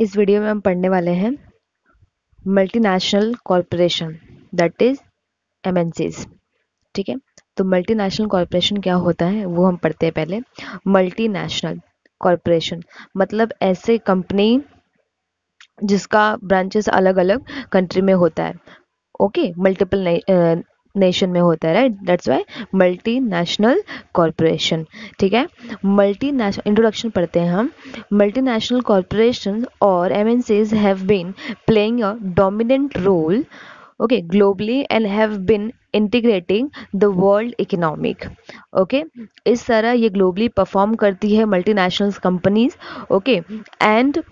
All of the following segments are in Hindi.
इस वीडियो में हम पढ़ने वाले हैं multinational corporation that is M ठीक है तो मल्टीनेशनल कॉरपोरेशन क्या होता है वो हम पढ़ते हैं पहले मल्टीनेशनल कॉरपोरेशन मतलब ऐसे कंपनी जिसका ब्रांचेस अलग अलग कंट्री में होता है ओके मल्टीपल नेशन में होता है right that's why multinational corporation ठीक है मल्टी नेशनल इंट्रोडक्शन पढ़ते हैं हम मल्टी नेशनल कॉरपोरेशन और M N Cs have been playing a dominant role okay globally and have been integrating the world economic okay इस तरह ये ग्लोबली परफॉर्म करती है multinational companies okay and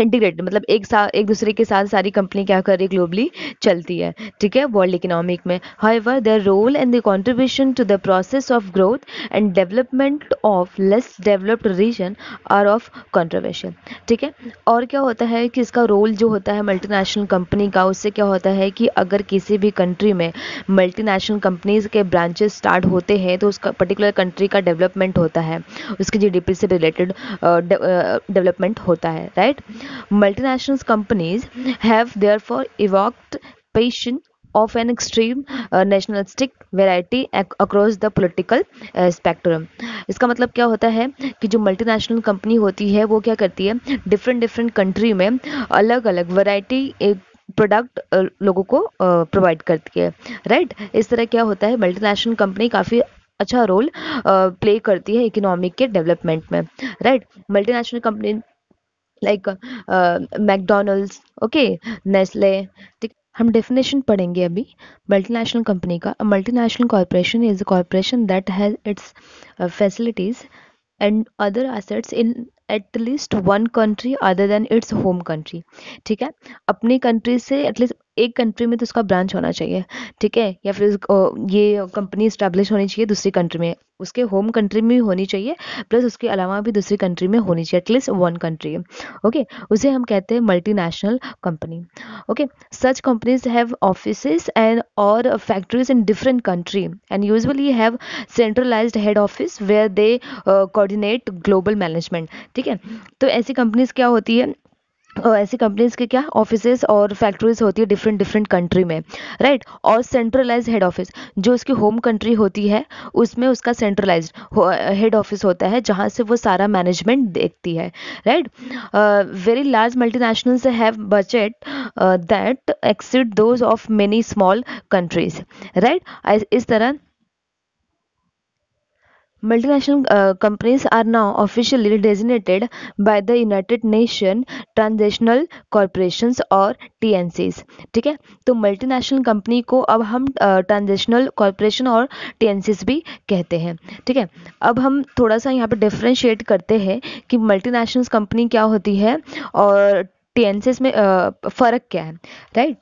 integrated मतलब एक साथ एक दूसरे के साथ सारी कंपनी क्या कर रही ग्लोबली चलती है ठीक है वर्ल्ड इकोनॉमिक में however the role and the contribution to the process of growth and development of less developed region are of controversial ठीक है और क्या होता है कि इसका रोल जो होता है मल्टीनेशनल कंपनी का उससे क्या होता है कि अगर किसी भी कंट्री में मल्टीनेशनल कंपनीज के ब्रांचेस स्टार्ट होते हैं तो उसका पर्टिकुलर कंट्री का डेवलपमेंट होता है उसकी पी से रिलेटेड डेवलपमेंट होता है right right? Multinational companies have therefore evoked passion of an extreme uh, nationalistic variety across the political uh, spectrum. इसका मतलब क्या होता है कि जो मल्टीनेशनल कंपनी होती है वो क्या करती है डिफरेंट डिफरेंट कंट्री में अलग अलग वैरायटी प्रोडक्ट लोगों को प्रोवाइड करती है राइट इस तरह क्या होता है मल्टीनेशनल कंपनी काफ़ी अच्छा रोल प्ले करती है इकोनॉमिक के डेवलपमेंट में right multinational company like McDonald's okay Nestle ठीक हम डेफिनेशन पढ़ेंगे अभी मल्टीनेशनल कंपनी का multinational corporation is a corporation that has its facilities and other assets in at least one country other than its home country ठीक है अपनी कंट्री से एटलीस्ट एक कंट्री में तो उसका ब्रांच होना चाहिए ठीक है या फिर ये कंपनी इस्टेब्लिश होनी चाहिए दूसरी कंट्री में उसके होम कंट्री में भी होनी चाहिए प्लस उसके अलावा भी दूसरी कंट्री में होनी चाहिए एटलीस्ट वन कंट्री ओके उसे हम कहते हैं multinational company okay such companies have office and और factories in different country and usually have centralized head office where they coordinate global management ठीक है तो ऐसी कंपनीज क्या होती है ऐसी कंपनीज के क्या ऑफिस और फैक्ट्रीज होती है डिफरेंट डिफरेंट कंट्री में राइट right? और सेंट्रलाइज हेड ऑफिस जो उसकी होम कंट्री होती है उसमें उसका सेंट्रलाइज हेड ऑफिस होता है जहाँ से वो सारा मैनेजमेंट देखती है right very large multinational have budget that exceed those of many small countries right इस तरह Multinational uh, companies are now officially designated by the United Nation transnational corporations और टीएनसीज ठीक है तो मल्टीनेशनल कंपनी को अब हम ट्रांजेशनल uh, कॉरपोरेशन और टीएनसीज भी कहते हैं ठीक है अब हम थोड़ा सा यहाँ पे डिफ्रेंशिएट करते हैं कि मल्टीनेशनल कंपनी क्या होती है और टीएनसीज में uh, फ़र्क क्या है राइट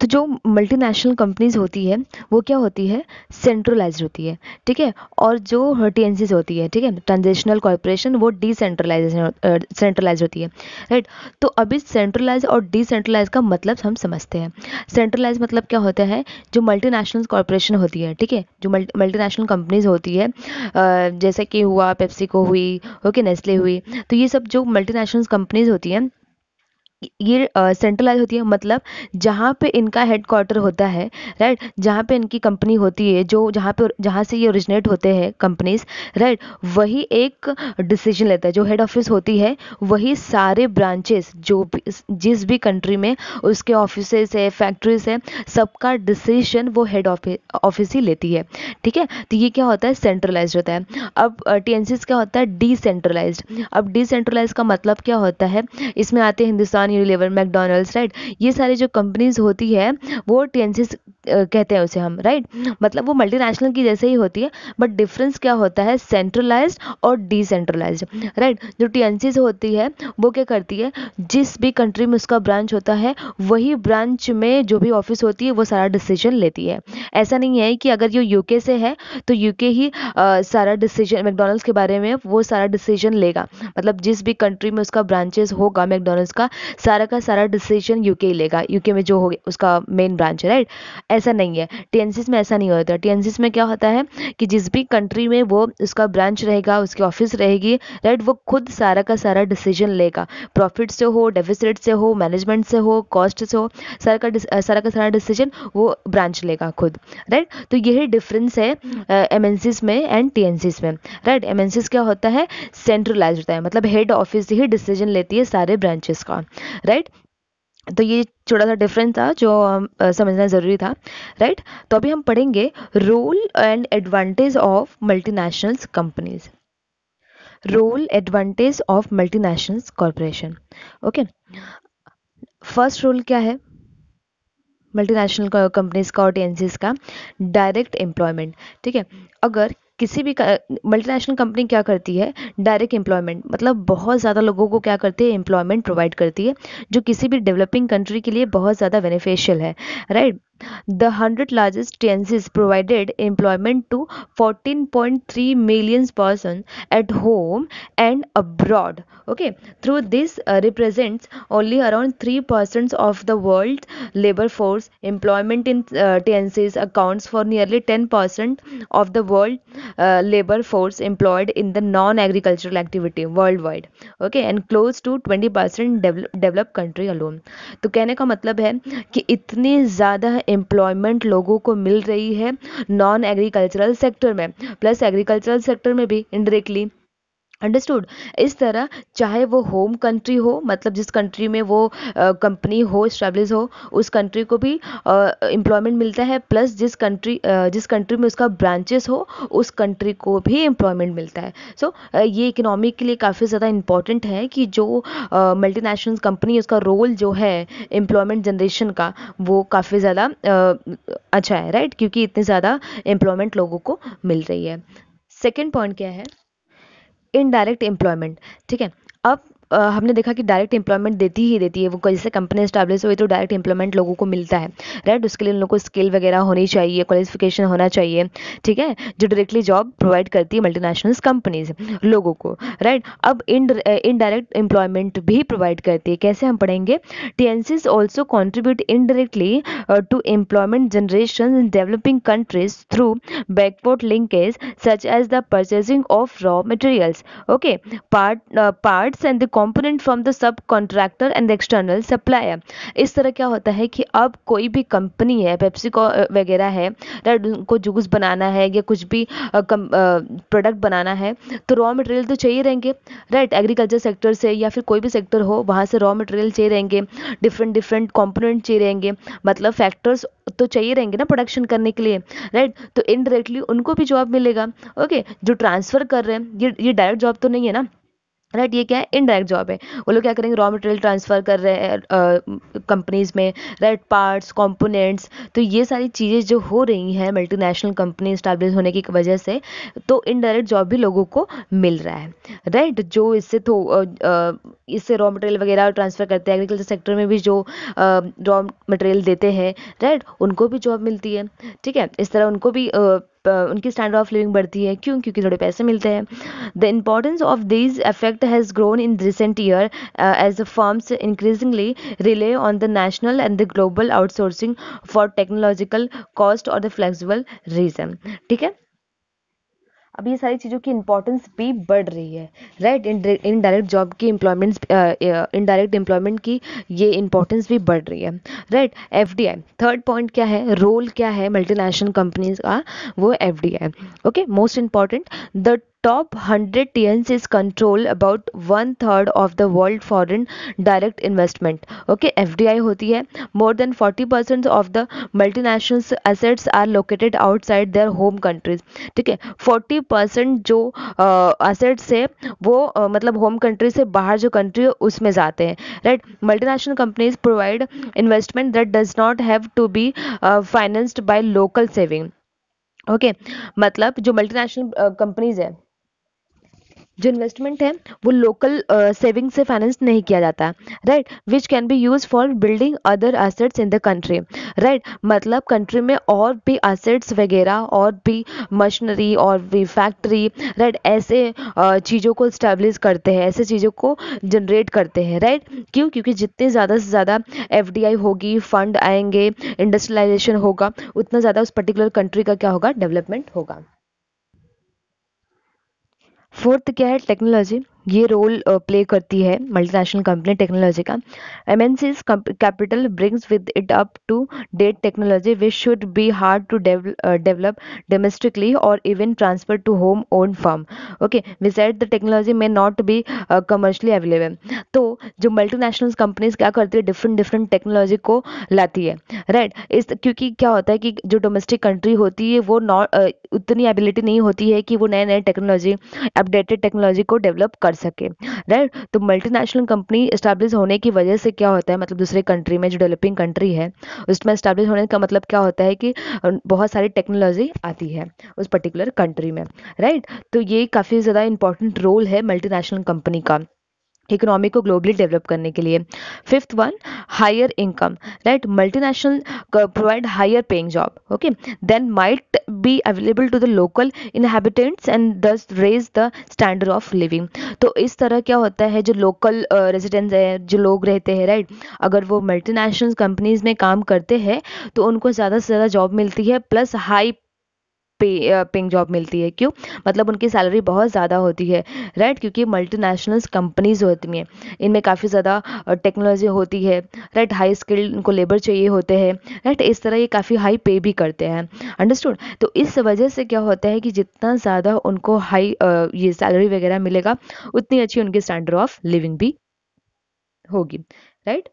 तो जो मल्टीनेशनल कंपनीज होती है वो क्या होती है सेंट्रलाइज होती है ठीक है और जो टी होती है ठीक है ट्रांजेक्शनल कॉरपोरेशन वो डिसेंट्रलाइजेशन सेंट्रलाइज होती है राइट तो अभी सेंट्रलाइज और डिसेंट्रलाइज का मतलब हम समझते हैं सेंट्रलाइज मतलब क्या होता है जो मल्टीनेशनल कॉरपोरेशन होती है ठीक है जो मल्टीनेशनल कंपनीज होती है जैसे कि हुआ पेप्सिको हुई ओके नेस्ले हुई तो ये सब जो मल्टीनेशनल कंपनीज होती हैं ये सेंट्रलाइज होती है मतलब जहाँ पे इनका हेडक्वार्टर होता है राइट जहाँ पे इनकी कंपनी होती है जो जहाँ पे जहाँ से ये ओरिजिनेट होते हैं कंपनीज राइट वही एक डिसीजन लेता है जो हेड ऑफिस होती है वही सारे ब्रांचेस जो भी जिस भी कंट्री में उसके ऑफिस है फैक्ट्रीज है सबका डिसीजन वो हेड ऑफिस ही लेती है ठीक है तो ये क्या होता है सेंट्रलाइज होता है अब टी क्या होता है डिसेंट्रलाइज अब डिसेंट्रलाइज का मतलब क्या होता है इसमें आते हैं Hindustan Amazon Unilever McDonald's right ये सारी जो कंपनीज होती है वो टी कहते हैं उसे हम राइट मतलब वो मल्टीनेशनल की जैसे ही होती है बट डिफरेंस क्या होता है सेंट्रलाइज और डिसेंट्रलाइज राइट जो टी होती है वो क्या करती है जिस भी कंट्री में उसका ब्रांच होता है वही ब्रांच में जो भी ऑफिस होती है वो सारा डिसीजन लेती है ऐसा नहीं है कि अगर ये यूके से है तो यूके ही आ, सारा डिसीजन मैकडोनल्ड्स के बारे में वो सारा डिसीजन लेगा मतलब जिस भी कंट्री में उसका ब्रांचेस होगा मैकडोनल्ड्स का सारा का सारा डिसीजन यूके ही लेगा यूके में जो हो उसका मेन ब्रांच है राइट ऐसा नहीं है टीएनसीस में ऐसा नहीं होता टीएनसीस में क्या होता है कि जिस भी कंट्री में वो उसका ब्रांच रहेगा उसकी ऑफिस रहेगी राइट वो खुद सारा का सारा डिसीजन लेगा प्रॉफिट से हो डेफिसिट से हो मैनेजमेंट से हो कॉस्ट से हो सारा का सारा का सारा डिसीजन वो ब्रांच लेगा खुद राइट तो यही डिफरेंस है एम में एंड टी में राइट एम क्या होता है सेंट्रलाइज होता है मतलब हेड ऑफिस ही डिसीजन लेती है सारे ब्रांचेस का राइट right? तो ये छोटा सा डिफरेंस था जो हम समझना ज़रूरी था राइट तो अभी हम पढ़ेंगे role and advantage of multinationals companies role advantage of multinationals corporation okay first role क्या है मल्टीनेशनल कंपनीज का और टी का डायरेक्ट एम्प्लॉयमेंट ठीक है अगर किसी भी मल्टीनेशनल कंपनी क्या करती है डायरेक्ट एम्प्लॉयमेंट मतलब बहुत ज़्यादा लोगों को क्या करती है एम्प्लॉयमेंट प्रोवाइड करती है जो किसी भी डेवलपिंग कंट्री के लिए बहुत ज़्यादा बेनिफिशियल है right The hundred largest tenses provided employment to 14.3 million persons at home and abroad. Okay, through this uh, represents only around 3% of the world labor force. Employment in uh, tenses accounts for nearly 10% of the world uh, labor force employed in the non-agricultural activity worldwide. Okay, and close to 20% percent developed country alone. तो कहने का मतलब है कि इतने ज़्यादा एम्प्लॉयमेंट लोगों को मिल रही है नॉन एग्रीकल्चरल सेक्टर में प्लस एग्रीकल्चरल सेक्टर में भी इनडायरेक्टली अंडरस्टूड इस तरह चाहे वो होम कंट्री हो मतलब जिस कंट्री में वो कंपनी हो इस्टेब्लिश हो उस कंट्री को भी एम्प्लॉयमेंट मिलता है प्लस जिस कंट्री जिस कंट्री में उसका ब्रांचेस हो उस कंट्री को भी एम्प्लॉयमेंट मिलता है सो so, ये इकोनॉमी के लिए काफ़ी ज़्यादा इंपॉर्टेंट है कि जो मल्टीनेशनल कंपनी उसका रोल जो है एम्प्लॉयमेंट जनरेशन का वो काफ़ी ज़्यादा अच्छा है राइट क्योंकि इतनी ज़्यादा एम्प्लॉयमेंट लोगों को मिल रही है सेकेंड पॉइंट क्या है इनडायरेक्ट एम्प्लॉयमेंट ठीक है अब हमने देखा कि डायरेक्ट एम्प्लॉयमेंट देती ही देती है वो जैसे कंपनी इस्टेब्लिश हुई तो डायरेक्ट एम्प्लॉयमेंट लोगों को मिलता है राइट उसके लिए उन लोगों को स्किल वगैरह होनी चाहिए क्वालिफिकेशन होना चाहिए ठीक है जो डायरेक्टली जॉब प्रोवाइड करती है मल्टीनेशनल कंपनीज लोगों को राइट अब इन इनडायरेक्ट एम्प्लॉयमेंट भी प्रोवाइड करती है कैसे हम पढ़ेंगे TNCs also contribute indirectly to employment generation in developing countries through backward linkage such as the purchasing of raw materials okay part parts and the component from the sub contractor and external supplier इस तरह क्या होता है कि अब कोई भी कंपनी है पेप्सिको वगैरह है उनको जूस बनाना है या कुछ भी प्रोडक्ट बनाना है तो रॉ मटेरियल तो चाहिए रहेंगे राइट एग्रीकल्चर सेक्टर से या फिर कोई भी सेक्टर हो वहाँ से रॉ मटेरियल चाहिए रहेंगे डिफरेंट डिफरेंट कॉम्पोनेंट चाहिए रहेंगे मतलब फैक्टर्स तो चाहिए रहेंगे ना प्रोडक्शन करने के लिए राइट तो इनडायरेक्टली उनको भी जॉब मिलेगा ओके जो ट्रांसफ़र कर रहे हैं ये ये डायरेक्ट जॉब तो नहीं है ना राइट ये क्या है इनडायरेक्ट जॉब है वो लोग क्या करेंगे रॉ मटेरियल ट्रांसफ़र कर रहे हैं कंपनीज़ में राइट पार्ट्स कंपोनेंट्स तो ये सारी चीज़ें जो हो रही हैं मल्टीनेशनल कंपनी इस्टेब्लिश होने की वजह से तो इनडायरेक्ट जॉब भी लोगों को मिल रहा है राइट जो इससे तो इससे रॉ मटेरियल वगैरह ट्रांसफ़र करते हैं एग्रीकल्चर सेक्टर में भी जो रॉ मटेरियल देते हैं राइट उनको भी जॉब मिलती है ठीक है इस तरह उनको भी उनकी स्टैंडर्ड ऑफ लिविंग बढ़ती है क्यों क्योंकि थोड़े पैसे मिलते हैं the importance of this effect has grown in recent year as the firms increasingly rely on the national and the global outsourcing for technological cost और द फ्लेक्सिबल रीजन ठीक है अब ये सारी चीज़ों की इंपॉर्टेंस भी बढ़ रही है राइट इनडायरेक्ट जॉब की एम्प्लॉयमेंट्स इनडायरेक्ट एम्प्लॉयमेंट की ये इम्पोर्टेंस भी बढ़ रही है राइट एफ थर्ड पॉइंट क्या है रोल क्या है मल्टीनेशनल कंपनीज का वो F okay most important the top top hundred is control about one third of the world foreign direct investment okay F D I होती है more than forty percent of the multinational assets are located outside their home countries ठीक है फोर्टी परसेंट जो एसेट्स है वो uh, मतलब होम कंट्री से बाहर जो कंट्री है उसमें जाते हैं right multinational companies provide investment that does not have to be financed by local saving okay मतलब जो मल्टीनेशनल कंपनीज है जो इन्वेस्टमेंट है वो लोकल सेविंग uh, से फाइनेंस नहीं किया जाता right which can be use for building other assets in the country right मतलब कंट्री में और भी एसेट्स वगैरह और भी मशीनरी और भी फैक्ट्री राइट ऐसे uh, चीज़ों को स्टैब्लिश करते हैं ऐसे चीज़ों को जनरेट करते हैं राइट क्यों क्योंकि जितने ज़्यादा से ज़्यादा एफ होगी फंड आएंगे इंडस्ट्रियलाइजेशन होगा उतना ज़्यादा उस पर्टिकुलर कंट्री का क्या होगा डेवलपमेंट होगा फोर्थ क्या है टेक्नोलॉजी ये रोल प्ले करती है मल्टीनेशनल कंपनी टेक्नोलॉजी का M N Cs capital brings with it up to date technology which should be hard to develop domestically और even transfer to home own firm okay beside the technology may not be commercially available तो जो मल्टीनेशनल कंपनीज क्या करती है डिफरेंट डिफरेंट टेक्नोलॉजी को लाती है राइट right? इस क्योंकि क्या होता है कि जो डोमेस्टिक कंट्री होती है वो नॉट उतनी एबिलिटी नहीं होती है कि वो नए नए टेक्नोलॉजी अपडेटेड टेक्नोलॉजी को डेवलप कर सके राइट तो मल्टीनेशनल कंपनी इस्टेब्लिश होने की वजह से क्या होता है मतलब दूसरे कंट्री में जो डेवलपिंग कंट्री है उसमें इस्टेब्लिश होने का मतलब क्या होता है कि बहुत सारी टेक्नोलॉजी आती है उस पर्टिकुलर कंट्री में राइट तो ये काफ़ी ज़्यादा इंपॉर्टेंट रोल है मल्टीनेशनल कंपनी का इकोनॉमी को ग्लोबली डेवलप करने के लिए fifth one higher income right multinational provide higher paying job okay then might be available to the local inhabitants and thus raise the standard of living तो इस तरह क्या होता है जो लोकल रेजिडेंट्स uh, हैं जो लोग रहते हैं राइट अगर वो मल्टीनेशनल कंपनीज में काम करते हैं तो उनको ज़्यादा से ज़्यादा जॉब मिलती है प्लस हाई पेइंग जॉब मिलती है क्यों मतलब उनकी सैलरी बहुत ज़्यादा होती है राइट क्योंकि मल्टीनेशनल्स कंपनीज होती हैं इनमें काफ़ी ज़्यादा टेक्नोलॉजी होती है राइट हाई स्किल्ड उनको लेबर चाहिए होते हैं राइट इस तरह ये काफ़ी हाई पे भी करते हैं अंडरस्टूड तो इस वजह से क्या होता है कि जितना ज़्यादा उनको हाई ये सैलरी वगैरह मिलेगा उतनी अच्छी उनकी स्टैंडर्ड ऑफ लिविंग भी होगी राइट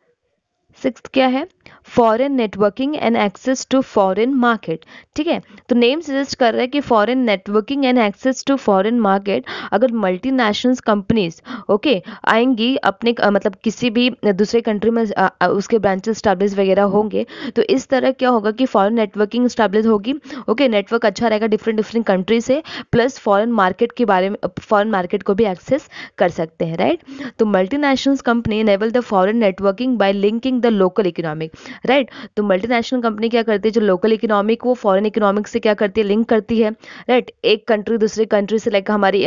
सिक्स क्या है foreign networking and access to foreign market ठीक है तो नेम सजेस्ट कर रहा है कि foreign networking and access to foreign market अगर मल्टीनेशनल कंपनीज ओके आएंगी अपने आ, मतलब किसी भी दूसरे कंट्री में आ, आ, उसके ब्रांचेस स्टैब्लिश वगैरह होंगे तो इस तरह क्या होगा कि फॉरेन नेटवर्किंग स्टैब्लिश होगी ओके नेटवर्क अच्छा रहेगा डिफरेंट डिफरेंट कंट्री से प्लस फॉरन मार्केट के बारे में फॉरन मार्केट को भी एक्सेस कर सकते हैं राइट तो national company enable the foreign networking by linking the local economic right तो मल्टीनेशनल कंपनी क्या करती है जो लोकल इकोनॉमिक वो फॉरेन इकोनॉमिक से क्या करती है लिंक करती है राइट right? एक कंट्री दूसरे कंट्री से लाइक हमारी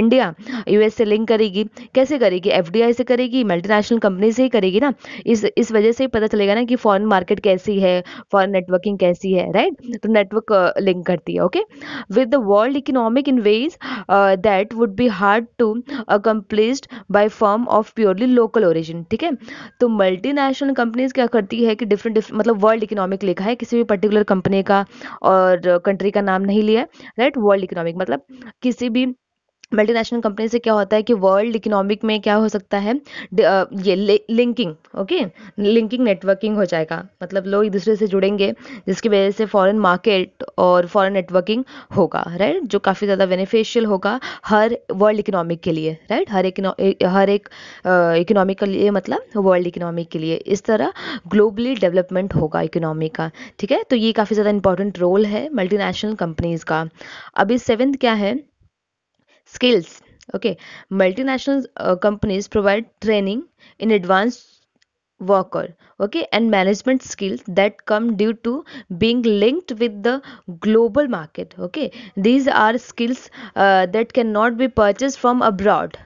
इंडिया यूएस से लिंक करेगी कैसे करेगी एफ से करेगी मल्टीनेशनल कंपनी से ही करेगी ना इस इस वजह से ही पता चलेगा ना कि फॉरन मार्केट कैसी है फॉरन नेटवर्किंग कैसी है राइट right? तो नेटवर्क लिंक करती है okay with the world economic in ways that would be hard to accomplished by form of purely local origin ठीक है तो मल्टी मल्टीनेशनल कंपनीज क्या करती है कि डिफरेंट डिफरेंट मतलब वर्ल्ड इकोनॉमिक लिखा है किसी भी पर्टिकुलर कंपनी का और कंट्री का नाम नहीं लिया राइट वर्ल्ड इकोनॉमिक मतलब किसी भी मल्टीनेशनल कंपनी से क्या होता है कि वर्ल्ड इकोनॉमिक में क्या हो सकता है ये लिंकिंग ओके लिंकिंग नेटवर्किंग हो जाएगा मतलब लोग एक दूसरे से जुड़ेंगे जिसकी वजह से फॉरेन मार्केट और फॉरेन नेटवर्किंग होगा राइट जो काफ़ी ज़्यादा बेनिफिशियल होगा हर वर्ल्ड इकोनॉमिक के लिए राइट हर एक हर एक इकोनॉमिक के लिए मतलब वर्ल्ड इकोनॉमिक के लिए इस तरह ग्लोबली डेवलपमेंट होगा इकोनॉमी का ठीक है तो ये काफ़ी ज़्यादा इंपॉर्टेंट रोल है मल्टीनेशनल कंपनीज़ का अभी सेवेंथ क्या है skills okay multinational uh, companies provide training in advanced worker okay and management skills that come due to being linked with the global market okay these are skills uh, that cannot be purchased from abroad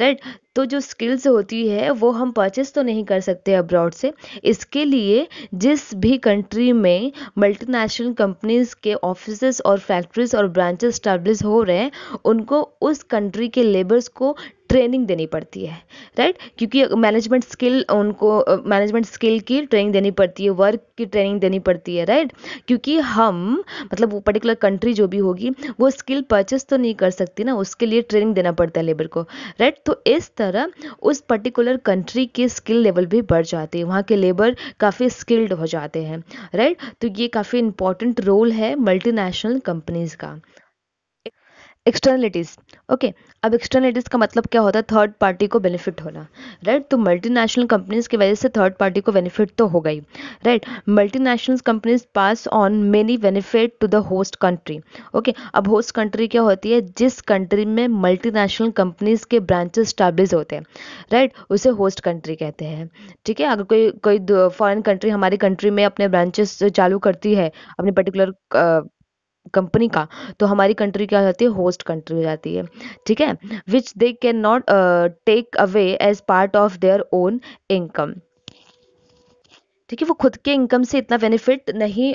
right तो जो स्किल्स होती है वो हम परचेस तो नहीं कर सकते अब्रॉड से इसके लिए जिस भी कंट्री में मल्टीनेशनल कंपनीज के ऑफिस और फैक्ट्रीज और ब्रांचेस स्टैब्लिश हो रहे हैं उनको उस कंट्री के लेबर्स को ट्रेनिंग देनी पड़ती है राइट क्योंकि मैनेजमेंट स्किल उनको मैनेजमेंट स्किल की ट्रेनिंग देनी पड़ती है वर्क की ट्रेनिंग देनी पड़ती है राइट क्योंकि हम मतलब वो पर्टिकुलर कंट्री जो भी होगी वो स्किल परचेस तो नहीं कर सकती ना उसके लिए ट्रेनिंग देना पड़ता है लेबर को राइट तो इस तरह उस पर्टिकुलर कंट्री के स्किल लेवल भी बढ़ जाते हैं वहाँ के लेबर काफ़ी स्किल्ड हो जाते हैं राइट तो ये काफ़ी इंपॉर्टेंट रोल है मल्टीनेशनल कंपनीज का एक्सटर्नलिटीज़ ओके अब एक्सटर्नलिटीज़ का मतलब क्या होता है थर्ड पार्टी को बेनिफिट होना राइट तो मल्टीनेशनल कंपनीज की वजह से थर्ड पार्टी को बेनिफिट तो हो गई right multinational companies pass on many benefit to the host country okay अब होस्ट कंट्री क्या होती है जिस कंट्री में मल्टीनेशनल कंपनीज के ब्रांचेस स्टैब्लिश होते हैं राइट उसे होस्ट कंट्री कहते हैं ठीक है अगर कोई कोई फॉरेन कंट्री हमारी कंट्री में अपने ब्रांचेस चालू करती है अपने पर्टिकुलर कंपनी का तो हमारी कंट्री क्या हो जाती है होस्ट कंट्री हो जाती है ठीक है which they can not take away as part of their own income ठीक है वो खुद के इनकम से इतना बेनिफिट नहीं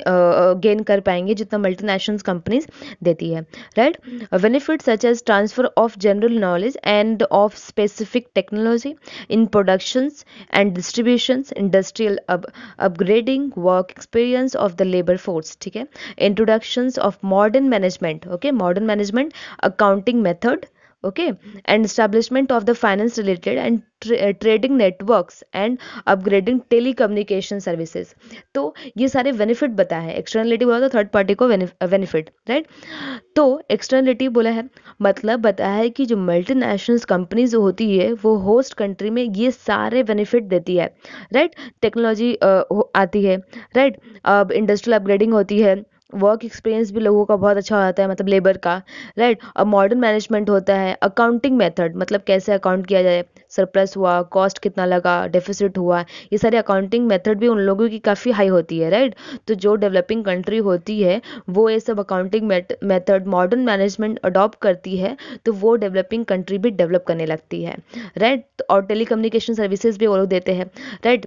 गेन कर पाएंगे जितना मल्टीनेशनल कंपनीज देती है right benefit such as transfer of general knowledge and of specific technology in productions and distributions industrial upgrading work experience of the labour force ठीक है introductions of modern management okay modern management accounting method okay and establishment of the finance related and trading networks and upgrading upgrading services तो ये सारे बेनिफिट बताए हैं एक्सटर्नलिटी बोला तो थर्ड पार्टी को बेनिफिट राइट uh, तो एक्सटर्नलिटी बोला है मतलब बताया है कि जो मल्टीनेशनल कंपनीज होती है वो होस्ट कंट्री में ये सारे बेनिफिट देती है राइट टेक्नोलॉजी uh, आती है राइट अब इंडस्ट्रियल अपग्रेडिंग होती है वर्क एक्सपीरियंस भी लोगों का बहुत अच्छा हो जाता है मतलब लेबर का राइट अब मॉडर्न मैनेजमेंट होता है अकाउंटिंग मेथड मतलब कैसे अकाउंट किया जाए सरप्लस हुआ कॉस्ट कितना लगा डेफिसिट हुआ ये सारे अकाउंटिंग मेथड भी उन लोगों की काफ़ी हाई होती है राइट तो जो डेवलपिंग कंट्री होती है वो ये सब accounting method modern management adopt करती है तो वो डेवलपिंग कंट्री भी डेवलप करने लगती है राइट तो और टेली सर्विसेज भी वो लोग देते हैं राइट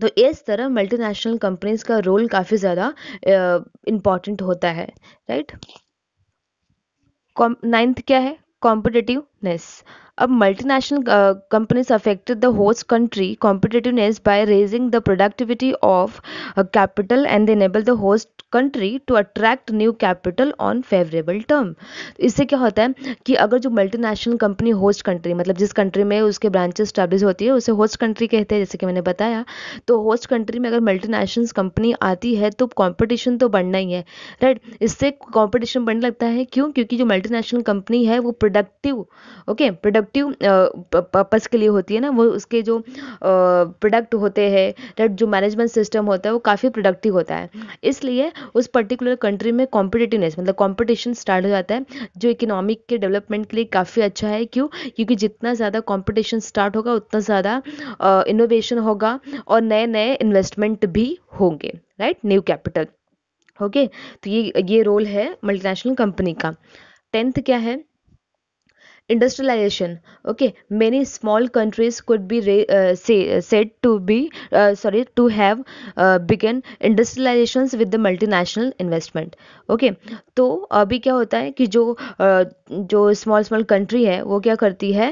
तो इस तरह मल्टीनेशनल कंपनीज का रोल काफी ज्यादा इंपॉर्टेंट होता है राइट नाइन्थ क्या है कॉम्पिटेटिवनेस अब multinational companies affected the host country competitiveness by raising the productivity of capital and enable the host country to attract new capital on favourable term इससे क्या होता है कि अगर जो मल्टीनेशनल कंपनी होस्ट कंट्री मतलब जिस कंट्री में उसके ब्रांचेस स्टैब्लिश होती है उसे होस्ट कंट्री कहते हैं जैसे कि मैंने बताया तो होस्ट कंट्री में अगर मल्टीनेशनल कंपनी आती है तो कॉम्पिटिशन तो बढ़ना ही है राइट इससे कॉम्पिटिशन बढ़ने लगता है क्यों क्योंकि जो मल्टीनेशनल कंपनी है वो प्रोडक्टिव ओके प्रोडक्टिव पर्पज़ के लिए होती है ना वो उसके जो प्रोडक्ट होते हैं राइट जो मैनेजमेंट सिस्टम होता है वो काफ़ी प्रोडक्टिव होता है इसलिए उस पर्टिकुलर कंट्री में कॉम्पिटिटिवनेस मतलब कॉम्पिटिशन स्टार्ट हो जाता है जो इकोनॉमिक के डेवलपमेंट के लिए काफ़ी अच्छा है क्यों क्योंकि जितना ज़्यादा कॉम्पिटिशन स्टार्ट होगा उतना ज़्यादा इनोवेशन होगा और नए नए इन्वेस्टमेंट भी होंगे राइट न्यू कैपिटल ओके तो ये ये रोल है मल्टीनेशनल कंपनी का टेंथ क्या है industrialization okay many small countries could be uh, say, said to be uh, sorry to have uh, begun industrializations with the multinational investment okay तो अभी क्या होता है कि जो जो स्मॉल स्मॉल कंट्री है वो क्या करती है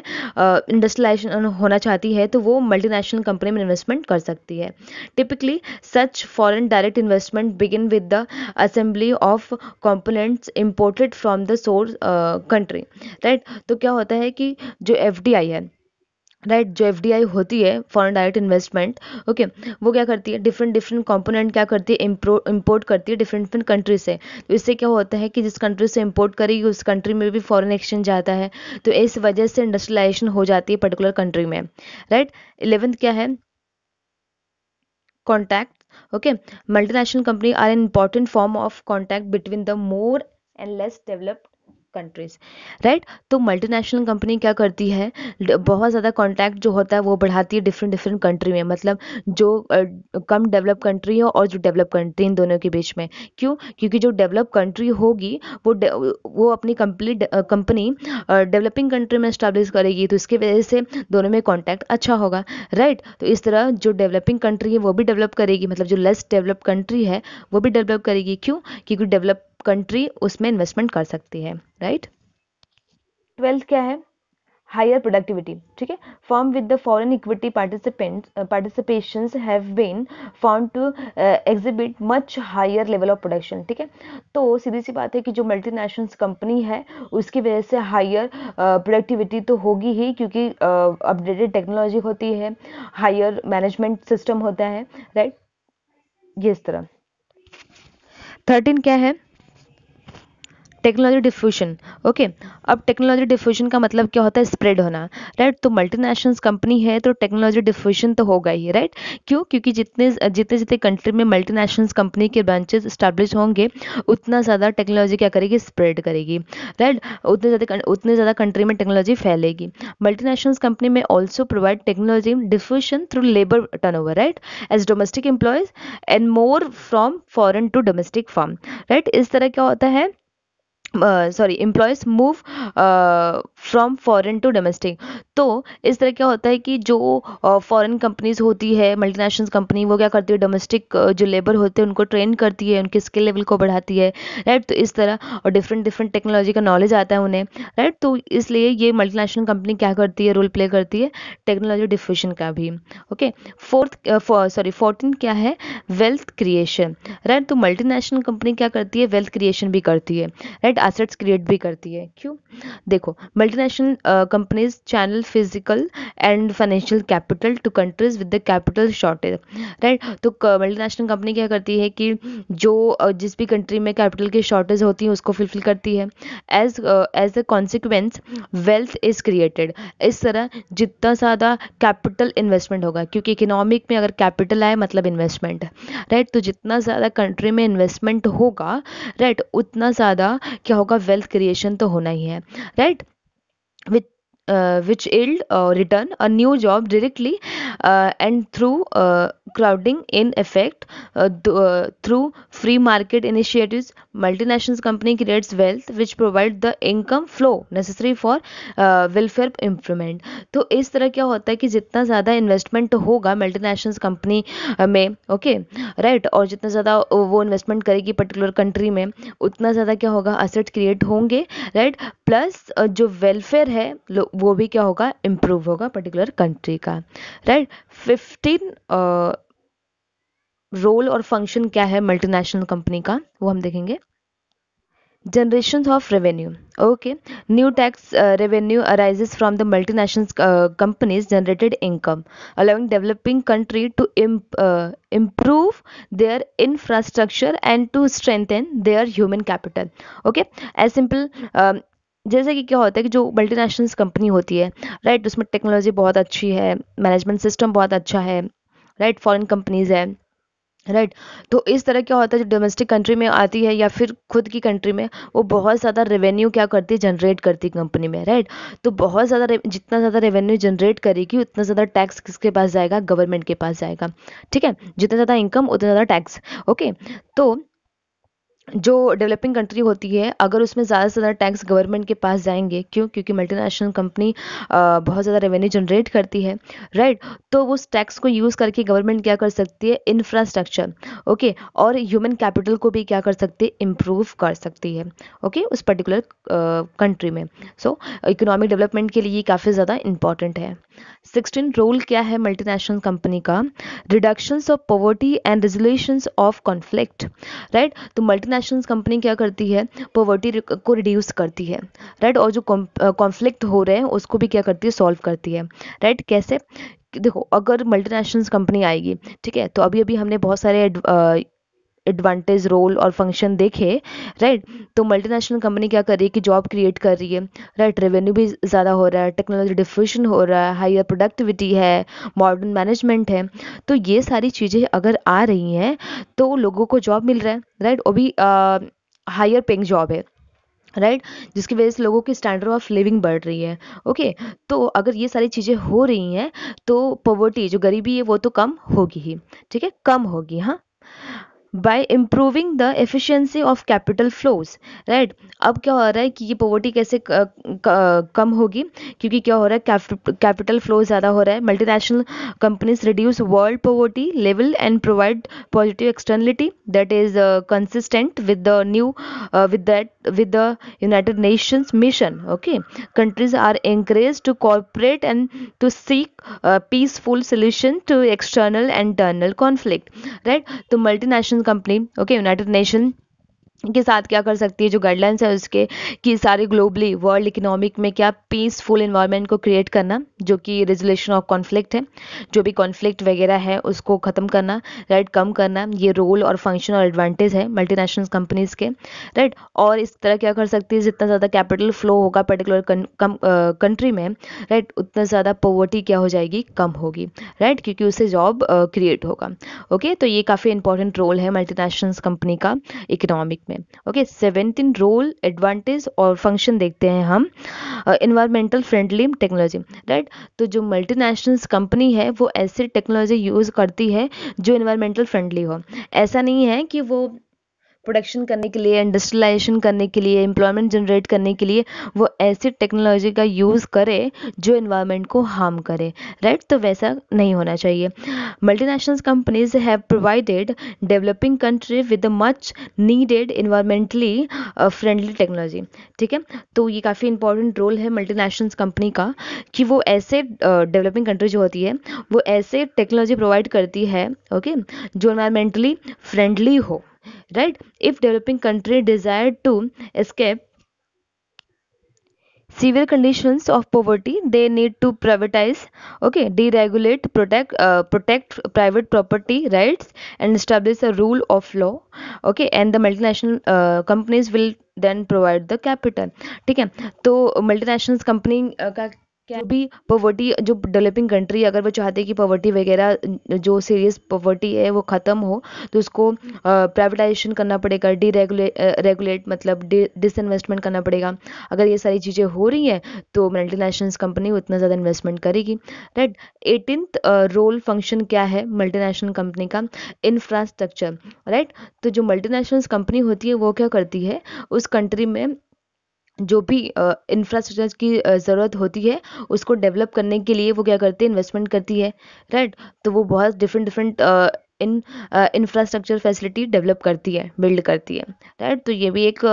इंडस्ट्रियलाइजेशन होना चाहती है तो वो मल्टीनेशनल कंपनी में इन्वेस्टमेंट कर सकती है typically such foreign direct investment begin with the assembly of components imported from the source country right तो क्या होता है कि जो एफ है राइट right, जो एफ होती है फॉरेन डायरेक्ट इन्वेस्टमेंट ओके वो क्या करती है डिफरेंट डिफरेंट कंपोनेंट क्या करती है इम्पोर्ट करती है डिफरेंट डिफरेंट कंट्री से तो इससे क्या होता है कि जिस कंट्री से इम्पोर्ट करेगी उस कंट्री में भी फॉरेन एक्सचेंज जाता है तो इस वजह से इंडस्ट्रियलाइजेशन हो जाती है पर्टिकुलर कंट्री में राइट right? इलेवेंथ क्या है contact okay multinational company are an important form of contact between the more and less developed countries right तो मल्टीनेशनल कंपनी क्या करती है बहुत ज़्यादा कॉन्टैक्ट जो होता है वो बढ़ाती है डिफरेंट डिफरेंट कंट्री में मतलब जो कम डेवलप कंट्री हो और जो डेवलप कंट्री इन दोनों के बीच में क्यों क्योंकि जो डेवलप कंट्री होगी वो वो अपनी कंप्लीट कंपनी डेवलपिंग कंट्री में इस्टेब्लिश करेगी तो इसकी वजह से दोनों में कॉन्टैक्ट अच्छा होगा राइट तो इस तरह जो डेवलपिंग कंट्री है वो भी डेवलप करेगी मतलब जो लेस डेवलप कंट्री है वो भी डेवलप करेगी क्यों क्योंकि डेवलप कंट्री उसमें इन्वेस्टमेंट कर सकती है राइट ट्वेल्थ क्या है हायर प्रोडक्टिविटी ठीक है form with the foreign equity participant participation have been form to exhibit much higher level of production ठीक है तो सीधी सी बात है कि जो मल्टीनेशनल कंपनी है उसकी वजह से हायर प्रोडक्टिविटी uh, तो होगी ही क्योंकि अपडेटेड uh, टेक्नोलॉजी होती है हायर मैनेजमेंट सिस्टम होता है राइट right? ये इस तरह थर्टीन क्या है टेक्नोलॉजी डिफ्यूजन ओके अब टेक्नोलॉजी डिफ्यूजन का मतलब क्या होता है स्प्रेड होना राइट तो मल्टीनेशनल कंपनी है तो टेक्नोलॉजी डिफ्यूजन तो होगा ही राइट क्यों क्योंकि जितने जितने जितने कंट्री में मल्टीनेशनल कंपनी के ब्रांचेस स्टैब्लिश होंगे उतना ज़्यादा टेक्नोलॉजी क्या करेगी स्प्रेड करेगी राइट उतने ज़्यादा उतने ज़्यादा कंट्री में टेक्नोलॉजी फैलेगी मल्टीनेशनल कंपनी में also provide technology diffusion through labour turn right as domestic employees and more from foreign to domestic form right इस तरह क्या होता है sorry employees move from foreign to domestic तो इस तरह क्या होता है कि जो फॉरेन कंपनीज होती है मल्टीनेशनल कंपनी वो क्या करती है डोमेस्टिक जो लेबर होते हैं उनको ट्रेन करती है उनके स्किल लेवल को बढ़ाती है राइट तो इस तरह और डिफरेंट डिफरेंट टेक्नोलॉजी का नॉलेज आता है उन्हें राइट तो इसलिए ये मल्टीनेशनल कंपनी क्या करती है रोल प्ले करती है टेक्नोलॉजी डिफ्यूजन का भी ओके फोर्थ सॉरी फोर्टीन क्या है वेल्थ क्रिएशन राइट तो मल्टीनेशनल कंपनी क्या करती है वेल्थ क्रिएशन भी करती है राइट एसेट्स क्रिएट भी करती है क्यों देखो multinational companies channel physical and financial capital to countries with the capital shortage right तो मल्टीनेशनल कंपनी क्या करती है कि जो uh, जिस भी कंट्री में कैपिटल की शॉर्टेज होती है उसको फुलफिल करती है as as a consequence wealth is created इस तरह जितना ज़्यादा कैपिटल इन्वेस्टमेंट होगा क्योंकि इकोनॉमिक में अगर कैपिटल आए मतलब इन्वेस्टमेंट राइट right? तो जितना ज़्यादा कंट्री में इन्वेस्टमेंट होगा राइट right? उतना ज़्यादा क्या होगा वेल्थ क्रिएशन तो होना ही है right with uh, which yield or uh, return a new job directly uh, and through uh, crowding in effect uh, th uh, through free market initiatives multinational company creates wealth which provide the income flow necessary for uh, welfare improvement तो इस तरह क्या होता है कि जितना ज़्यादा इन्वेस्टमेंट होगा मल्टीनेशनल कंपनी में ओके राइट और जितना ज़्यादा वो इन्वेस्टमेंट करेगी पर्टिकुलर कंट्री में उतना ज़्यादा क्या होगा असेट क्रिएट होंगे राइट प्लस जो वेलफेयर है वो भी क्या होगा इंप्रूव होगा पर्टिकुलर कंट्री का राइट फिफ्टीन रोल और फंक्शन क्या है मल्टीनेशनल कंपनी का वो हम देखेंगे generation of revenue okay new tax revenue arises from the multinational companies generated income allowing developing country to improve their infrastructure and to strengthen their human capital okay as simple जैसे कि क्या होता है कि जो मल्टीनेशनल कंपनी होती है राइट उसमें टेक्नोलॉजी बहुत अच्छी है मैनेजमेंट सिस्टम बहुत अच्छा है राइट फॉरेन कंपनीज़ है राइट right. तो इस तरह क्या होता है जो डोमेस्टिक कंट्री में आती है या फिर खुद की कंट्री में वो बहुत ज़्यादा रेवेन्यू क्या करती है जनरेट करती है कंपनी में राइट right? तो बहुत ज़्यादा जितना ज़्यादा रेवेन्यू जनरेट करेगी उतना ज़्यादा टैक्स किसके पास जाएगा गवर्नमेंट के पास जाएगा ठीक है जितना ज़्यादा इनकम उतना ज़्यादा टैक्स ओके तो जो डेवलपिंग कंट्री होती है अगर उसमें ज़्यादा से ज़्यादा टैक्स गवर्नमेंट के पास जाएंगे क्यों क्योंकि मल्टीनेशनल कंपनी बहुत ज़्यादा रेवेन्यू जनरेट करती है राइट तो उस टैक्स को यूज़ करके गवर्नमेंट क्या कर सकती है इंफ्रास्ट्रक्चर ओके और ह्यूमन कैपिटल को भी क्या कर सकती है इम्प्रूव कर सकती है ओके उस पर्टिकुलर कंट्री में सो इकोनॉमिक डेवलपमेंट के लिए काफ़ी ज़्यादा इंपॉर्टेंट है सिक्सटीन रोल क्या है मल्टीनेशनल कंपनी का reductions of poverty and resolution of conflict right तो मल्टी मल्टीनेशनल कंपनी क्या करती है पॉवर्टी को रिड्यूस करती है राइट और जो कॉन्फ्लिक्ट हो रहे हैं उसको भी क्या करती है सॉल्व करती है राइट कैसे देखो अगर मल्टीनेशनल कंपनी आएगी ठीक है तो अभी अभी हमने बहुत सारे एडवांटेज रोल और फंक्शन देखे राइट तो मल्टीनेशनल कंपनी क्या कर रही है कि जॉब क्रिएट कर रही है राइट रेवेन्यू भी ज़्यादा हो रहा है टेक्नोलॉजी डिफ्यूशन हो रहा है हाइयर प्रोडक्टिविटी है मॉडर्न मैनेजमेंट है तो ये सारी चीज़ें अगर आ रही हैं तो लोगों को जॉब मिल रहा है राइट वो भी हायर पेइंग जॉब है राइट right? जिसकी वजह से लोगों की स्टैंडर्ड ऑफ लिविंग बढ़ रही है ओके okay? तो अगर ये सारी चीज़ें हो रही हैं तो पॉवर्टी जो गरीबी है वो तो कम होगी ही ठीक है कम होगी हाँ by improving the efficiency of capital flows right अब क्या हो रहा है कि ये पोवर्टी कैसे कम होगी क्योंकि क्या हो रहा है कैपिटल फ्लो ज़्यादा हो रहा है multinational companies reduce world poverty level and provide positive externality that is consistent with the new with that with the united nations mission okay countries are encourage to cooperate and to seek peaceful solution to external and internal conflict right तो multinational complaint okay united nations के साथ क्या कर सकती है जो गाइडलाइंस है उसके कि सारे ग्लोबली वर्ल्ड इकोनॉमिक में क्या पीसफुल इन्वायरमेंट को क्रिएट करना जो कि रेजोल्यूशन ऑफ कॉन्फ्लिक्ट है जो भी कॉन्फ्लिक्ट वगैरह है उसको ख़त्म करना राइट कम करना ये रोल और फंक्शन और एडवांटेज है मल्टीनेशनल कंपनीज़ के राइट और इस तरह क्या कर सकती है जितना ज़्यादा कैपिटल फ्लो होगा पर्टिकुलर कंट्री में राइट उतना ज़्यादा पोवर्टी क्या हो जाएगी कम होगी राइट क्योंकि उससे जॉब क्रिएट होगा ओके तो ये काफ़ी इंपॉर्टेंट रोल है मल्टीनेशनल कंपनी का इकोनॉमिक में में ओके सेवेंटीन रोल एडवांटेज और फंक्शन देखते हैं हम इन्वायरमेंटल फ्रेंडली टेक्नोलॉजी राइट तो जो मल्टीनेशनल्स कंपनी है वो ऐसी टेक्नोलॉजी यूज़ करती है जो इन्वायरमेंटल फ्रेंडली हो ऐसा नहीं है कि वो प्रोडक्शन करने के लिए इंडस्ट्रियलाइजेशन करने के लिए एम्प्लॉयमेंट जनरेट करने के लिए वो ऐसी टेक्नोलॉजी का यूज़ करे जो इन्वायरमेंट को हार्म करे राइट तो वैसा नहीं होना चाहिए multinational companies have provided developing country with much needed environmentally friendly technology ठीक है तो ये काफ़ी इंपॉर्टेंट रोल है मल्टीनेशनल कंपनी का कि वो ऐसे डेवलपिंग uh, कंट्री जो होती है वो ऐसे टेक्नोलॉजी प्रोवाइड करती है ओके okay, जो इन्वायरमेंटली फ्रेंडली हो right if developing country desired to escape severe conditions of poverty they need to privatize okay deregulate protect uh, protect private property rights and establish a rule of law okay and the multinational uh, companies will then provide the capital. ठीक है तो मल्टीनेशनल कंपनी uh, का क्या भी पॉवर्टी जो डेवलपिंग कंट्री अगर वो चाहते हैं कि पॉवर्टी वगैरह जो सीरियस पॉवर्टी है वो ख़त्म हो तो उसको प्राइवेटाइजेशन करना पड़ेगा डी रेगुलेट मतलब डिसइन्वेस्टमेंट करना पड़ेगा अगर ये सारी चीज़ें हो रही हैं तो मल्टीनेशनल कंपनी उतना ज़्यादा इन्वेस्टमेंट करेगी राइट एटीन रोल फंक्शन क्या है मल्टीनेशनल कंपनी का इंफ्रास्ट्रक्चर राइट तो जो मल्टीनेशनल कंपनी होती है वो क्या करती है उस कंट्री में जो भी इंफ्रास्ट्रक्चर की ज़रूरत होती है उसको डेवलप करने के लिए वो क्या करती है इन्वेस्टमेंट करती है राइट तो वो बहुत डिफरेंट डिफरेंट इन इंफ्रास्ट्रक्चर फैसिलिटी डेवलप करती है बिल्ड करती है राइट तो ये भी एक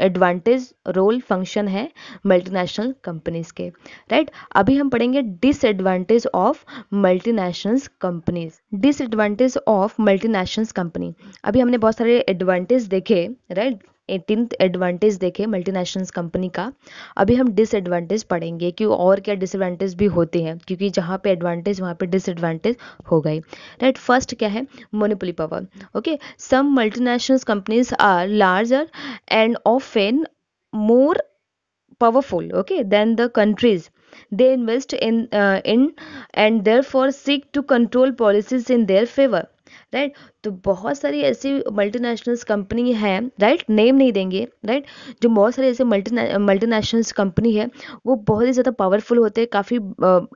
एडवांटेज रोल फंक्शन है मल्टीनेशनल कंपनीज के राइट अभी हम पढ़ेंगे disadvantage of multinational companies disadvantage of national company अभी हमने बहुत सारे एडवांटेज देखे राइट right? एटीन एडवांटेज देखे मल्टीनेशनल कंपनी का अभी हम डिसएडवांटेज पढ़ेंगे कि और क्या डिसएडवांटेज भी होते हैं क्योंकि जहाँ पे एडवांटेज वहाँ पे डिसएडवांटेज हो गई राइट फर्स्ट क्या है monopoly power okay some multinational companies are larger and of an more powerful okay than the countries they invest in in and and for seek to control policies in their favour right तो बहुत सारी ऐसी मल्टीनेशनल्स कंपनी है राइट नेम नहीं देंगे राइट जो बहुत सारी ऐसे मल्टी मल्टीनेशनल्स कंपनी है वो बहुत ही ज़्यादा पावरफुल होते हैं काफ़ी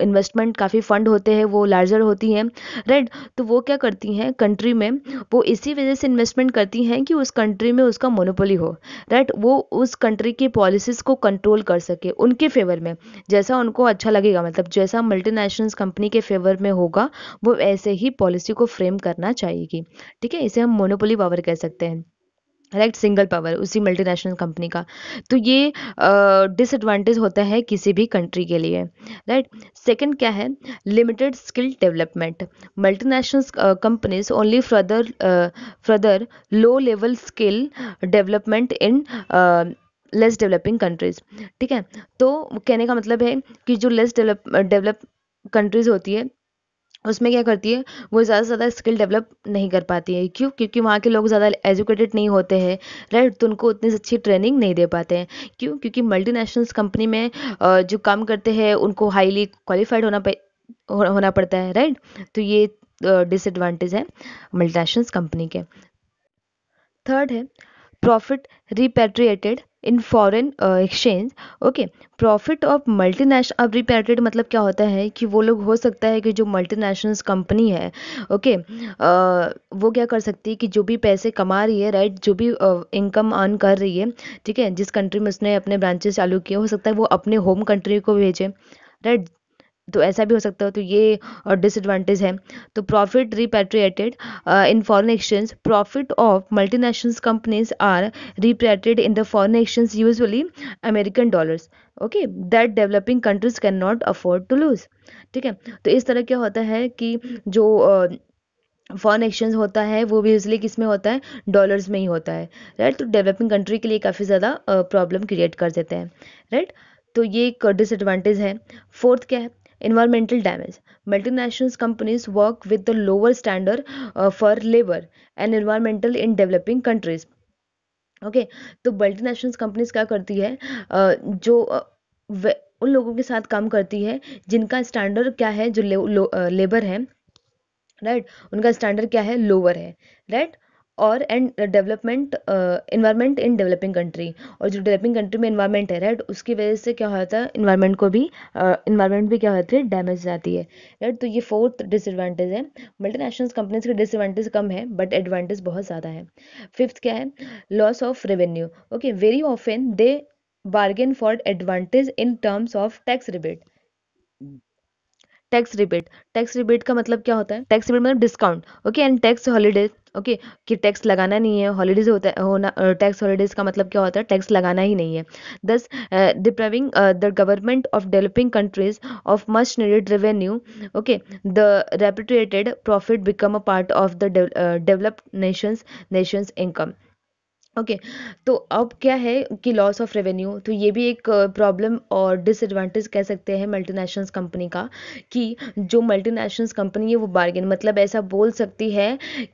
इन्वेस्टमेंट काफ़ी फंड होते हैं वो लार्जर होती हैं राइट तो वो क्या करती हैं कंट्री में वो इसी वजह से इन्वेस्टमेंट करती हैं कि उस कंट्री में उसका मोनोपोली हो राइट वो उस कंट्री की पॉलिसीज़ को कंट्रोल कर सके उनके फेवर में जैसा उनको अच्छा लगेगा मतलब जैसा मल्टीनेशनल्स कंपनी के फेवर में होगा वो ऐसे ही पॉलिसी को फ्रेम करना चाहिए जाएगी ठीक है इसे हम मोनोपोली पावर कह सकते हैं राइट सिंगल पावर उसी मल्टीनेशनल कंपनी का तो ये डिसएडवांटेज uh, होता है किसी भी कंट्री के लिए राइट right? सेकंड क्या है limited skill development multinational companies only further further low level skill development in less developing countries ठीक है तो कहने का मतलब है कि जो लेस डेवलप डेवलप कंट्रीज होती है उसमें क्या करती है वो ज़्यादा से ज़्यादा स्किल डेवलप नहीं कर पाती है क्यों क्योंकि वहाँ के लोग ज़्यादा एजुकेटेड नहीं होते हैं राइट तो उनको उतनी अच्छी ट्रेनिंग नहीं दे पाते हैं क्यों क्योंकि मल्टीनेशनल्स कंपनी में जो काम करते हैं उनको हाईली क्वालिफाइड होना होना पड़ता है राइट तो ये डिसएडवांटेज है मल्टीनेशनल्स कंपनी के थर्ड है profit repatriated in foreign exchange okay profit of multinational अब रिपेटेड मतलब क्या होता है कि वो लोग हो सकता है कि जो मल्टीनेशनल्स कंपनी है ओके okay, uh, वो क्या कर सकती है कि जो भी पैसे कमा रही है राइट जो भी इनकम uh, अर्न कर रही है ठीक है जिस कंट्री में उसने अपने ब्रांचेस चालू किए हो सकता है वो अपने होम कंट्री को भेजे राइट तो ऐसा भी हो सकता है तो ये डिसएडवांटेज है तो profit repatriated in foreign exchange profit of multinational companies are repatriated in the foreign exchange usually American dollars okay that developing countries can not afford to lose ठीक है तो इस तरह क्या होता है कि जो uh, फॉरन एक्सचेंज होता है वो भी यूजली किस में होता है डॉलर्स में ही होता है राइट तो डेवलपिंग कंट्री के लिए काफ़ी ज़्यादा प्रॉब्लम क्रिएट कर देते हैं राइट तो ये एक डिसएडवांटेज है फोर्थ क्या है environmental damage multinational companies work with the lower standard uh, for labor and environmental in developing countries okay okay, तो मल्टीनेशनल कंपनीज क्या करती है uh, जो uh, उन लोगों के साथ काम करती है जिनका स्टैंडर्ड क्या है जो ले, लो, लेबर है राइट right? उनका स्टैंडर्ड क्या है लोअर है राइट right? और and development environment in developing country और जो डेवलपिंग कंट्री में इन्वायरमेंट है राइट उसकी वजह से क्या होता है इन्वायरमेंट को भी इन्वायरमेंट uh, भी क्या होती है डैमेज जाती है राइट तो ये फोर्थ डिसएडवांटेज है मल्टीनेशनल कंपनीज के डिसएडवांटेज कम है बट एडवांटेज बहुत ज़्यादा है फिफ्थ क्या है loss of revenue okay very often they bargain for advantage in terms of tax rebate tax rebate tax rebate का मतलब क्या होता है टैक्स रिबेट मतलब discount okay and tax holiday okay कि टैक्स लगाना नहीं है हॉलीडेज होता है होना टैक्स हॉलीडेज का मतलब क्या होता है टैक्स लगाना ही नहीं है thus depriving the government of developing countries of must needed revenue okay the repatriated profit become a part of the developed nations nations income okay okay, तो अब क्या है कि लॉस ऑफ रेवेन्यू तो ये भी एक प्रॉब्लम uh, और डिसएडवांटेज कह सकते हैं मल्टीनेशनल्स कंपनी का कि जो मल्टीनेशनल्स कंपनी है वो बार्गेन मतलब ऐसा बोल सकती है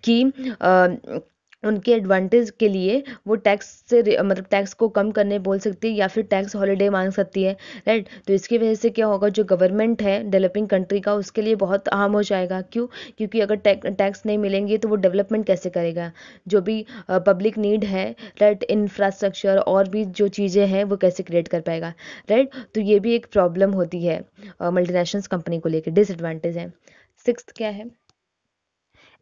कि आ, uh, उनके एडवांटेज के लिए वो टैक्स से मतलब टैक्स को कम करने बोल सकती है या फिर टैक्स हॉलीडे मांग सकती है राइट तो इसकी वजह से क्या होगा जो गवर्नमेंट है डेवलपिंग कंट्री का उसके लिए बहुत आम हो जाएगा क्यों क्योंकि अगर टैक्स नहीं मिलेंगे तो वो डेवलपमेंट कैसे करेगा जो भी पब्लिक नीड है राइट इंफ्रास्ट्रक्चर और भी जो चीज़ें हैं वो कैसे क्रिएट कर पाएगा राइट तो ये भी एक प्रॉब्लम होती है मल्टीनेशनल कंपनी को लेकर डिसएडवांटेज है सिक्स क्या है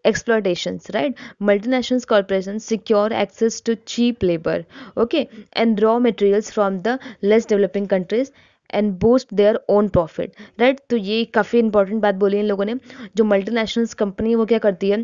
exploitations right multinational corporations secure access to cheap labor okay and raw materials from the less developing countries and boost their own profit right तो ये काफ़ी इंपॉर्टेंट बात बोली इन लोगों ने जो मल्टीनेशनल्स कंपनी वो क्या करती है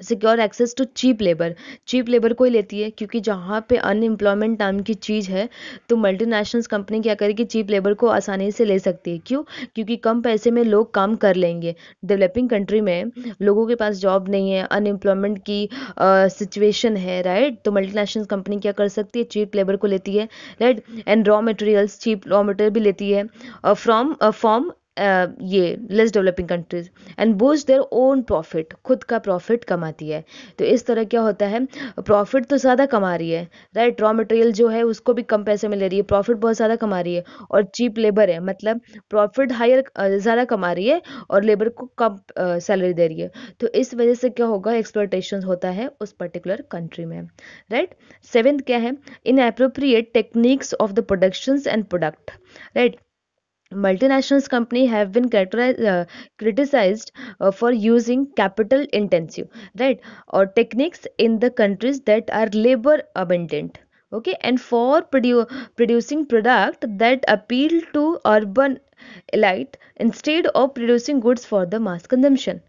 secure access to cheap labour cheap labour कोई लेती है क्योंकि जहाँ पे अनएम्प्लॉयमेंट नाम की चीज़ है तो मल्टीनेशनल्स कंपनी क्या करेगी चीप लेबर को आसानी से ले सकती है क्यों क्योंकि कम पैसे में लोग काम कर लेंगे डेवलपिंग कंट्री में लोगों के पास जॉब नहीं है अनएम्प्लॉयमेंट की सिचुएशन है राइट तो मल्टीनेशनल कंपनी क्या कर सकती है चीप लेबर को लेती है right and raw materials cheap raw material भी लेती है फ्रॉम फॉर्म ये less developing countries and boost their own profit खुद का प्रॉफिट कमाती है तो इस तरह क्या होता है प्रॉफिट तो ज़्यादा कमा रही है राइट रॉ मटेरियल जो है उसको भी कम पैसे में ले रही है प्रॉफिट बहुत ज़्यादा कमा रही है और चीप लेबर है मतलब प्रॉफिट हायर ज़्यादा कमा रही है और लेबर को कम सैलरी दे रही है तो इस वजह से क्या होगा एक्सपोर्टेशन होता है उस पर्टिकुलर कंट्री में राइट सेवेंथ क्या है inappropriate techniques of the productions and product right multinationals company have been uh, criticized uh, for using capital intensive right or techniques in the countries that are labor abundant okay and for produ- producing product that appeal to urban elite instead of producing goods for the mass consumption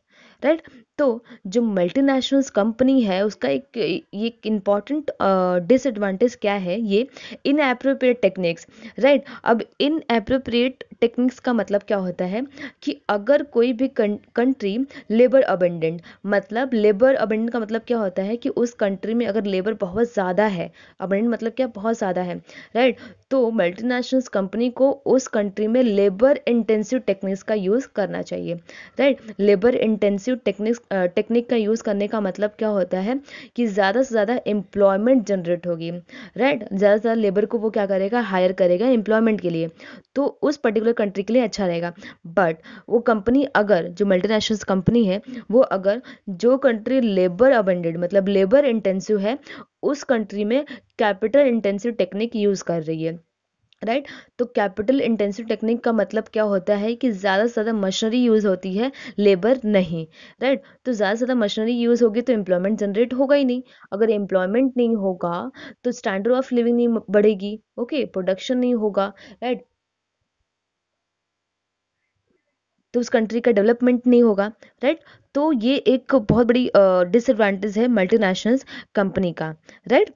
right तो जो मल्टीनेशनल्स कंपनी है उसका एक ये एक इम्पॉर्टेंट डिसएडवांटेज क्या है ये इन अप्रोप्रिएट टेक्निक्स राइट अब इन अप्रोप्रिएट टेक्निक्स का मतलब क्या होता है कि अगर कोई भी कंट्री लेबर अबेंडेंट मतलब लेबर अबेंडेंट का मतलब क्या होता है कि उस कंट्री में अगर लेबर बहुत ज़्यादा है अबेंडेंट मतलब क्या बहुत ज़्यादा है राइट तो मल्टीनेशनल्स कंपनी को उस कंट्री में लेबर इंटेंसिव टेक्निक्स का यूज़ करना चाहिए right labour intensive defensive technique technique का यूज़ करने का मतलब क्या होता है कि ज़्यादा से ज़्यादा एम्प्लॉयमेंट जनरेट होगी राइट ज़्यादा से ज़्यादा लेबर को वो क्या करेगा हायर करेगा एम्प्लॉयमेंट के लिए तो उस पर्टिकुलर कंट्री के लिए अच्छा रहेगा बट वो कंपनी अगर जो मल्टीनेशनल कंपनी है वो अगर जो कंट्री लेबर अबेंडेड मतलब लेबर इंटेंसिव है उस कंट्री में कैपिटल इंटेंसिव टेक्निक यूज़ कर रही है राइट तो कैपिटल इंटेंसिव टेक्निक का मतलब क्या होता है कि ज़्यादा से ज़्यादा मशीनरी यूज़ होती है लेबर नहीं राइट तो ज़्यादा से ज़्यादा मशीनरी यूज़ होगी तो एम्प्लॉयमेंट जनरेट होगा ही नहीं अगर एम्प्लॉयमेंट नहीं होगा तो स्टैंडर्ड ऑफ लिविंग नहीं बढ़ेगी ओके प्रोडक्शन नहीं होगा राइट तो उस कंट्री का डेवलपमेंट नहीं होगा राइट तो ये एक बहुत बड़ी डिसएडवांटेज uh, है मल्टीनेशनल कंपनी का राइट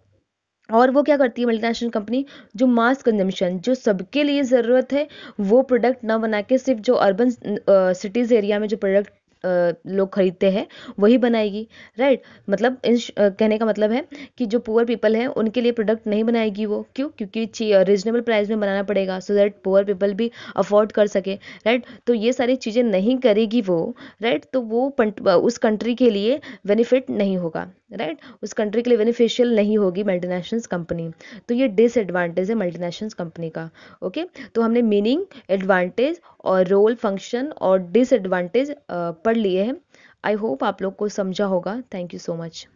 और वो क्या करती है मल्टीनेशनल कंपनी जो मास कंजम्पशन जो सबके लिए ज़रूरत है वो प्रोडक्ट ना बना के सिर्फ जो अर्बन सिटीज़ एरिया में जो प्रोडक्ट लोग खरीदते हैं वही बनाएगी राइट मतलब इन कहने का मतलब है कि जो पुअर पीपल हैं उनके लिए प्रोडक्ट नहीं बनाएगी वो क्यों क्योंकि रिजनेबल प्राइस में बनाना पड़ेगा सो दैट पुअर पीपल भी अफोर्ड कर सके राइट तो ये सारी चीज़ें नहीं करेगी वो राइट तो वो उस कंट्री के लिए बेनिफिट नहीं होगा राइट right? उस कंट्री के लिए बेनिफिशियल नहीं होगी मल्टीनेशनल कंपनी तो ये डिसएडवांटेज है मल्टीनेशनल कंपनी का ओके okay? तो हमने मीनिंग एडवांटेज और रोल फंक्शन और डिसएडवांटेज पढ़ लिए हैं आई होप आप लोग को समझा होगा थैंक यू सो मच